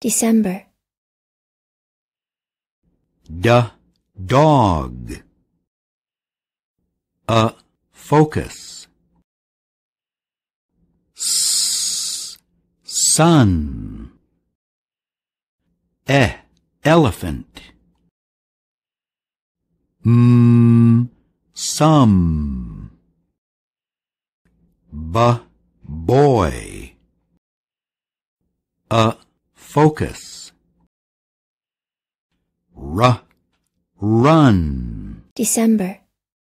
December. The dog. A focus. S sun. E elephant. M some. B boy. A focus. Ruh, run. December.